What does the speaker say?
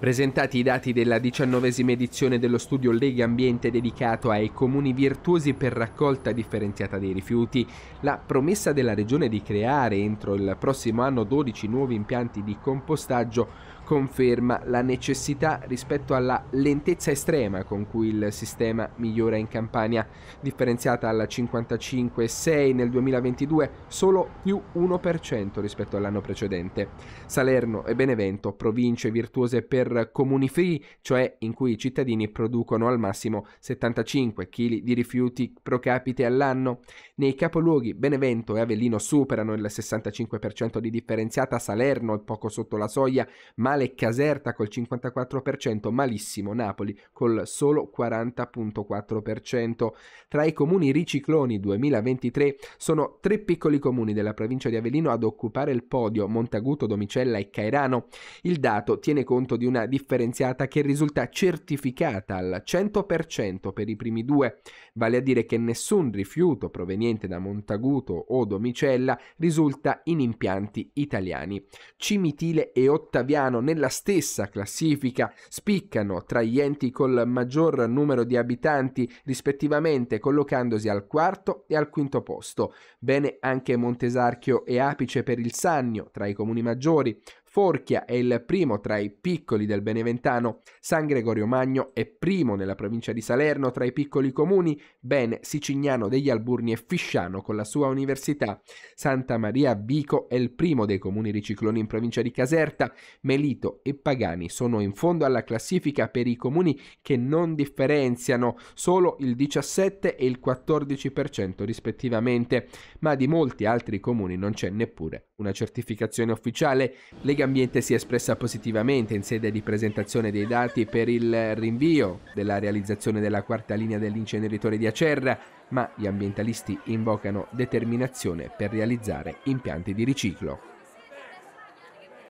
Presentati i dati della diciannovesima edizione dello studio Lega Ambiente dedicato ai comuni virtuosi per raccolta differenziata dei rifiuti, la promessa della Regione di creare entro il prossimo anno 12 nuovi impianti di compostaggio conferma la necessità rispetto alla lentezza estrema con cui il sistema migliora in Campania, differenziata alla 55,6 nel 2022, solo più 1% rispetto all'anno precedente. Salerno e Benevento, province virtuose per per comuni free, cioè in cui i cittadini producono al massimo 75 kg di rifiuti pro capite all'anno. Nei capoluoghi Benevento e Avellino superano il 65% di differenziata, Salerno è poco sotto la soglia, Male Caserta col 54%, malissimo Napoli col solo 40.4%. Tra i comuni ricicloni 2023 sono tre piccoli comuni della provincia di Avellino ad occupare il podio, Montaguto, Domicella e Cairano. Il dato tiene conto di una medicina differenziata che risulta certificata al 100% per i primi due, vale a dire che nessun rifiuto proveniente da Montaguto o Domicella risulta in impianti italiani. Cimitile e Ottaviano nella stessa classifica spiccano tra gli enti col maggior numero di abitanti rispettivamente collocandosi al quarto e al quinto posto. Bene anche Montesarchio e Apice per il Sannio tra i comuni maggiori, Forchia è il primo tra i piccoli del Beneventano. San Gregorio Magno è primo nella provincia di Salerno tra i piccoli comuni, ben Sicignano degli Alburni e Fisciano con la sua università. Santa Maria Vico è il primo dei comuni ricicloni in provincia di Caserta. Melito e Pagani sono in fondo alla classifica per i comuni che non differenziano, solo il 17 e il 14% rispettivamente, ma di molti altri comuni non c'è neppure una certificazione ufficiale, Lega Ambiente si è espressa positivamente in sede di presentazione dei dati per il rinvio della realizzazione della quarta linea dell'inceneritore di Acerra, ma gli ambientalisti invocano determinazione per realizzare impianti di riciclo.